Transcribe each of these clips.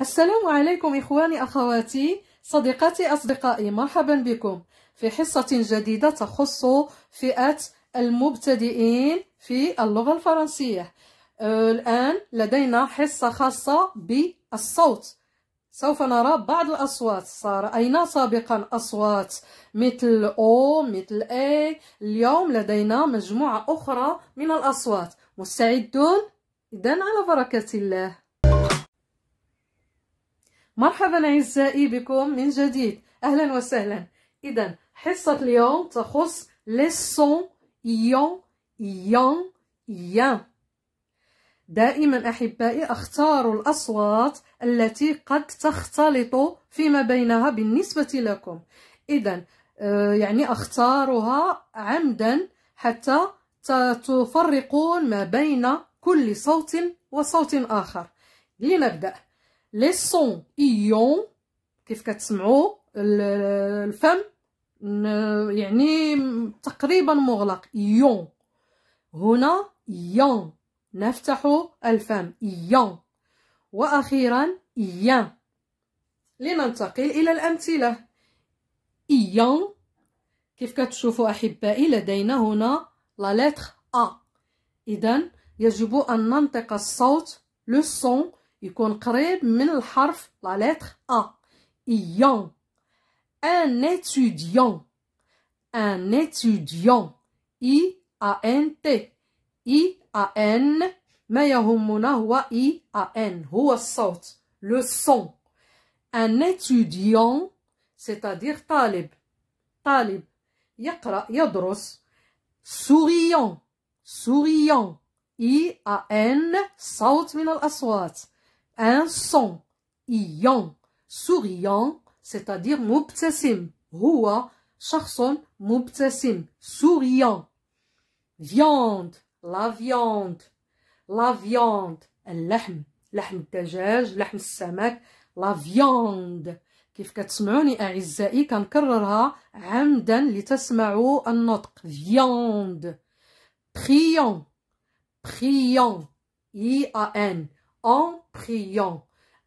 السلام عليكم إخواني أخواتي صديقاتي أصدقائي مرحبا بكم في حصة جديدة تخص فئة المبتدئين في اللغة الفرنسية آه، الآن لدينا حصة خاصة بالصوت سوف نرى بعض الأصوات أين سابقا أصوات مثل أو مثل أي اليوم لدينا مجموعة أخرى من الأصوات مستعدون؟ إذن على بركة الله مرحبا أعزائي بكم من جديد أهلا وسهلا إذا حصة اليوم تخص ليسون يون يون يان دائما أحبائي اختار الأصوات التي قد تختلط فيما بينها بالنسبة لكم إذا آه، يعني اختارها عمدا حتى تفرقون ما بين كل صوت وصوت آخر لنبدأ لي سون ايون كيف كتسمعوا الفم يعني تقريبا مغلق يون هنا يون نفتح الفم يان واخيرا يان لننتقل الى الامثله ايون كيف كتشوفوا احبائي لدينا هنا لا لتر ا اذا يجب ان ننطق الصوت لو سون Il قريب la lettre « a ».« a, un étudiant un étudiant I A N T I A N ما I A N le son un étudiant c'est-à-dire talib ».« y a un souriant souriant I A N Saut » un son ion souriant, c'est-à-dire moubtassim »,« Hua, charson moubtassim »,« souriant. Viande, la viande. La viande, de lahm tejez. de la viande. كيف كتسمعوني اعزائي كنكررها عمدا لتسمعوا النطق viande prion prion Ian. en priant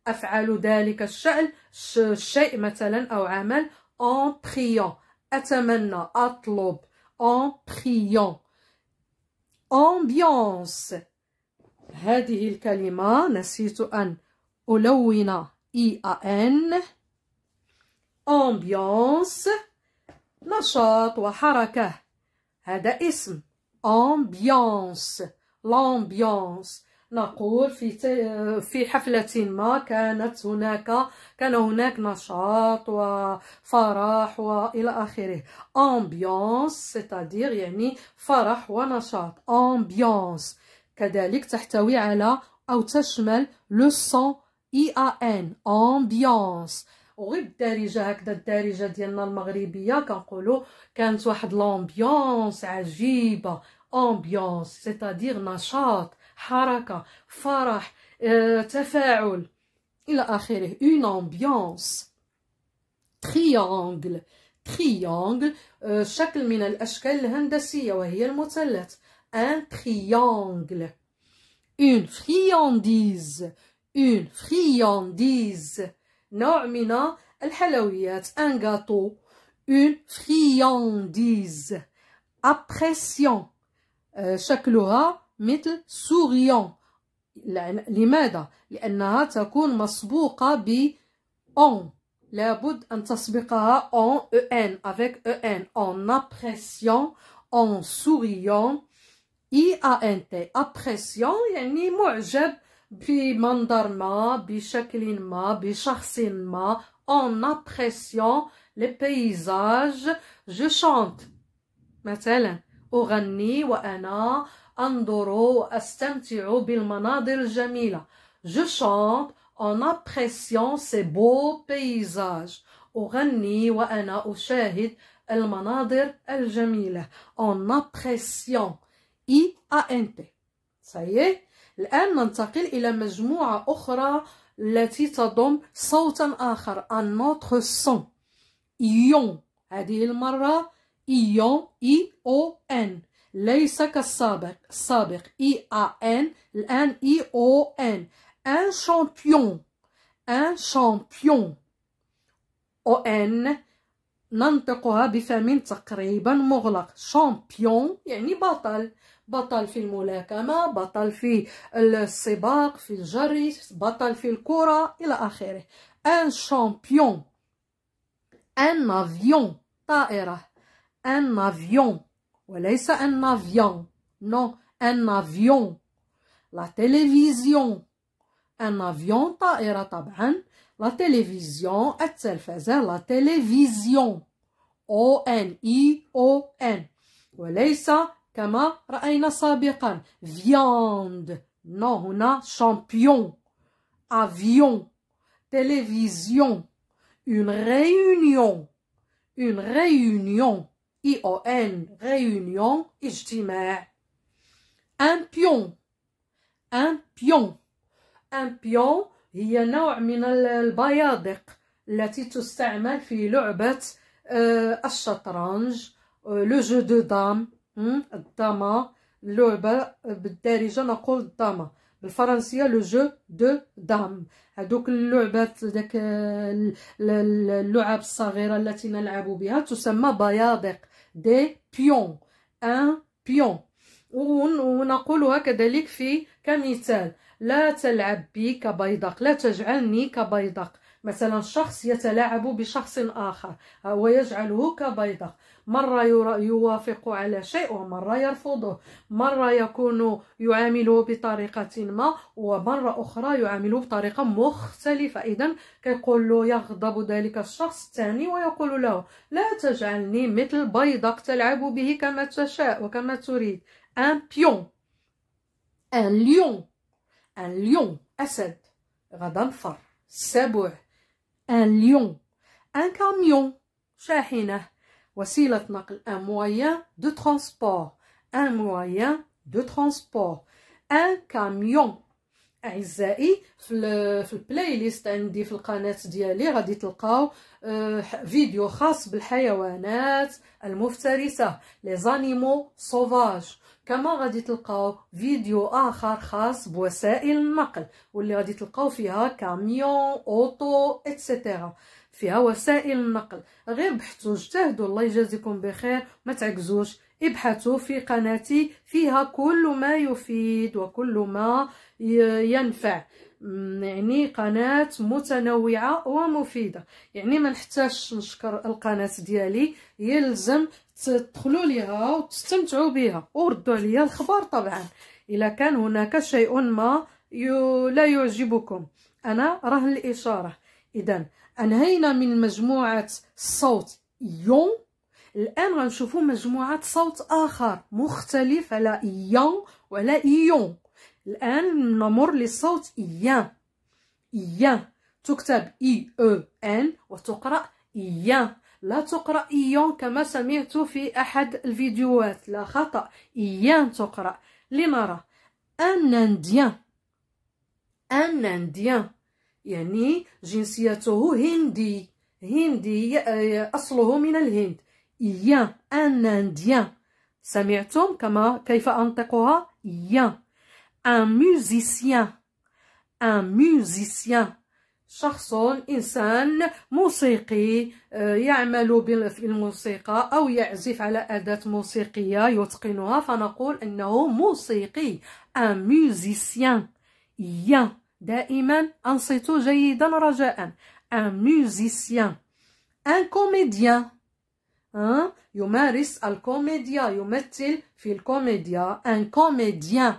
أفعل ذلك الشأن الشيء مثلا أو عمل en priant أتمنى أطلب en priant ambiance هذه الكلمة نسيت أن ألون إي أن ambiance نشاط وحركة هذا اسم ambiance l'ambiance نقول في في حفلة ما كانت هناك كان هناك نشاط وفرح والى اخره امبيانس c'est-à-dire يعني فرح ونشاط امبيانس كذلك تحتوي على او تشمل لو اي ا ان امبيانس وغير الدارجه هكذا الدارجه ديالنا المغربيه كنقولوا كانت واحد لامبيونس عجيبه امبيونس سيتادير نشاط حركه فرح آه، تفاعل الى اخره اون امبيونس تريانغل تريانغل شكل من الاشكال الهندسيه وهي المثلث ان تريانغل اون فريانديز اون فريانديز نوع من الحلويات ان غاتو اون فريانديز ابريسيون شكلها مثل سوريون لماذا لانها تكون مسبوقه ب اون لابد ان تسبقها اون او ان افيك او ان اون ابريسيون اون سوريون اي ا ان تي ابريسيون يعني معجب بمنظر ما بشكل ما بشخص ما اون ابريسيون لي بيزاج جو شانت مثلا اغني وانا آه أنظروا استمتعوا بالمناظر الجميلة Je chante en appréciant ces beaux paysages أغني وأنا أشاهد المناظر الجميلة en appréciant I A N T صحيح الآن ننتقل إلى مجموعة أخرى التي تضم صوتا آخر un autre son ion هذه المرة ion I O N ليس كالسابق السابق اي ا ان الان اي او ان ان شامبيون ان شامبيون او ان ننطقها بفم تقريبا مغلق شامبيون يعني بطل بطل في الملاكمة بطل في السباق في الجري بطل في الكرة إلى آخره ان شامبيون ان افيون طائرة ان افيون c'est un avion non un avion la télévision un avion طائرة طبعا la télévision التلفزة la télévision O N I O N وليس كما رأينا سابقا viande non هنا champion avion télévision une réunion une réunion اي او ان ريونيون اجتماع ان بيون ان بيون ان بيون هي نوع من البيادق التي تستعمل في لعبة آه، الشطرنج لو جو دو دام الدما لعبه بالدارجة نقول الدما بالفرنسية لو جو دو دام هذوك اللعبات داك اللعب الصغيرة التي نلعب بها تسمى بيادق دي بيون ان بيون ونقولها كذلك في كمثال لا تلعب بي كبيضق لا تجعلني كبيضق مثلا شخص يتلاعب بشخص آخر ويجعله كبيضق مرة يوافق على شيء ومرة يرفضه مرة يكون يعامله بطريقة ما ومرة أخرى يعامله بطريقة مختلفة إذا كيقول له يغضب ذلك الشخص الثاني ويقول له لا تجعلني مثل بيضك تلعب به كما تشاء وكما تريد ان بيون ان ليون ان ليون أسد غدا فر سبع ان ليون ان كاميون شاحنه وسيلة نقل un moyen de transport un moyen de transport un camion أعزائي في في البلاي ليست عندي في القناة ديالي غادي تلقاو فيديو خاص بالحيوانات المفترسة لي زانيمو سوفاج كما غادي تلقاو فيديو آخر خاص بوسائل النقل واللي غادي تلقاو فيها كاميون أوتو اتسيتيرا فيها وسائل النقل غير بحثوا اجتهدوا الله يجازيكم بخير ما تعكزوش ابحثوا في قناتي فيها كل ما يفيد وكل ما ينفع يعني قناة متنوعة ومفيدة يعني ما نحتاجش نشكر القناة ديالي يلزم تدخلوا ليها وتستمتعوا بها وردوا عليا الخبر طبعا إذا كان هناك شيء ما لا يعجبكم أنا رهن الإشارة إذا انهينا من مجموعه صوت يون الان غنشوفوا مجموعه صوت اخر مختلف على يون وعلى ايون الان نمر للصوت يان يان تكتب اي او ان وتقرا يان لا تقرا ايون كما سمعت في احد الفيديوهات لا خطا ايان تقرا لنرى ان انديان ان انديان يعني جنسيته هندي هندي آه، أصله من الهند يا أن أنديان سمعتم كما كيف أنطقها يا أن موزيسيان أن موزيسيان شخص إنسان موسيقي آه، يعمل في الموسيقى أو يعزف على أداة موسيقية يتقنها فنقول أنه موسيقي أن موزيسيان يا دائما أنصتوا جيدا رجاء un musicien un comédien hein? يمارس الكوميديا يمثل في الكوميديا un comédien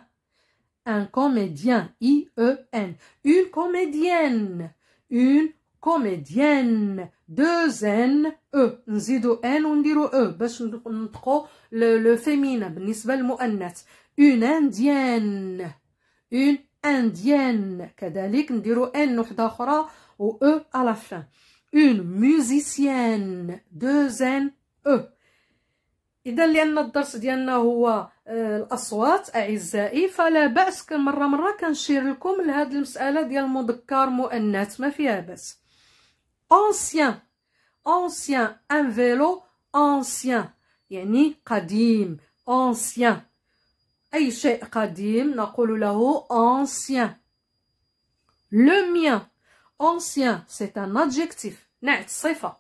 un comédien i e n une comédienne une comédienne deux n e نزيدو n ونديرو e باش نطقو le féminin بالنسبه للمؤنث une indienne une انديان كذلك نديرو ان وحده اخرى و او على la اون ميوزيسيان musicienne deux اذا لان الدرس ديالنا هو الاصوات اعزائي فلا باس كمره مره كنشير لكم لهاد المساله ديال مذكر مؤنث ما فيها باس اونسيان اونسيان ان فيلو اونسيان يعني قديم اونسيان أي شيء قديم نقول له ancien le mien ancien c'est un adjectif نعت صفة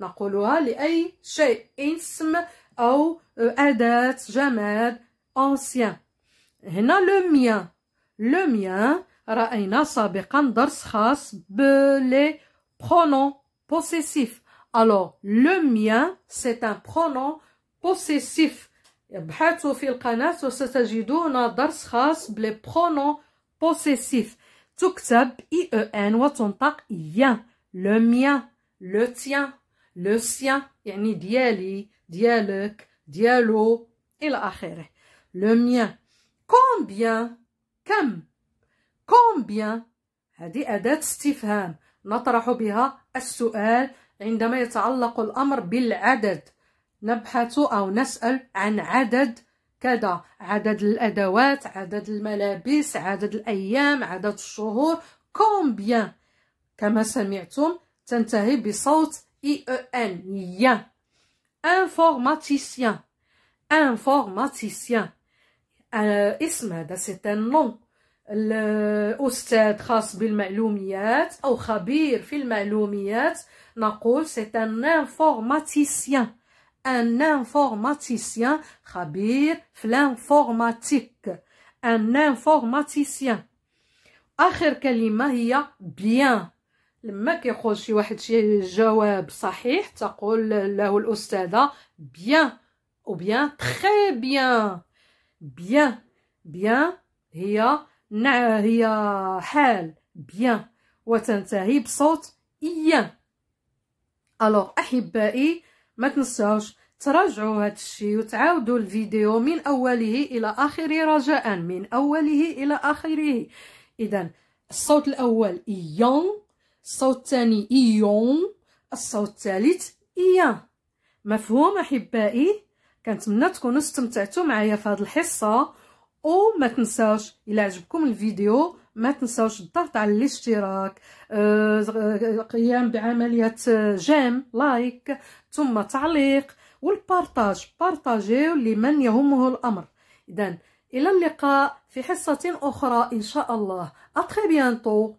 نقولها لأي شيء اسم أو أداة جماد ancien هنا le mien le mien رأينا سابقا درس خاص بلي pronoms possessifs alors le mien c'est un pronom possessif ابحثوا في القناة وستجدون درس خاص بلي برونو بوسيسيف تكتب اي او ان وتنطق يا لو ميان لو تيان لو سيان يعني ديالي ديالك ديالو الى اخره لو ميان كومبيان كم كومبيان هذه اداه استفهام نطرح بها السؤال عندما يتعلق الامر بالعدد نبحث أو نسأل عن عدد كذا عدد الأدوات عدد الملابس عدد الأيام عدد الشهور كومبيان كما سمعتم تنتهي بصوت اي او ان يا انفورماتيسيان انفورماتيسيان اسم هذا سي ان نون الاستاذ خاص بالمعلوميات او خبير في المعلوميات نقول سي ان انفورماتيسيان ان انفورماتيسيان خبير في l'informatique ان انفورماتيسيان اخر كلمه هي بيان لما كيقول شي واحد شي جواب صحيح تقول له الاستاذه بيان او بيان تري بيان بيان بيان هي نع هي حال بيان وتنتهي بصوت إيان ألوغ أحبائي ما تنساوش تراجعوا هذا الشيء وتعاودوا الفيديو من اوله الى اخره رجاء من اوله الى اخره اذا الصوت الاول ايون الصوت الثاني ايون الصوت الثالث يا مفهوم احبائي كنتمنى تكونوا استمتعتوا معايا في هذه الحصه وما تنساوش الى عجبكم الفيديو ما تنساوش الضغط على الاشتراك القيام بعمليه جيم لايك ثم تعليق والبارتاج بارتاجيو لمن يهمه الامر اذا الى اللقاء في حصه اخرى ان شاء الله اتري بيانتو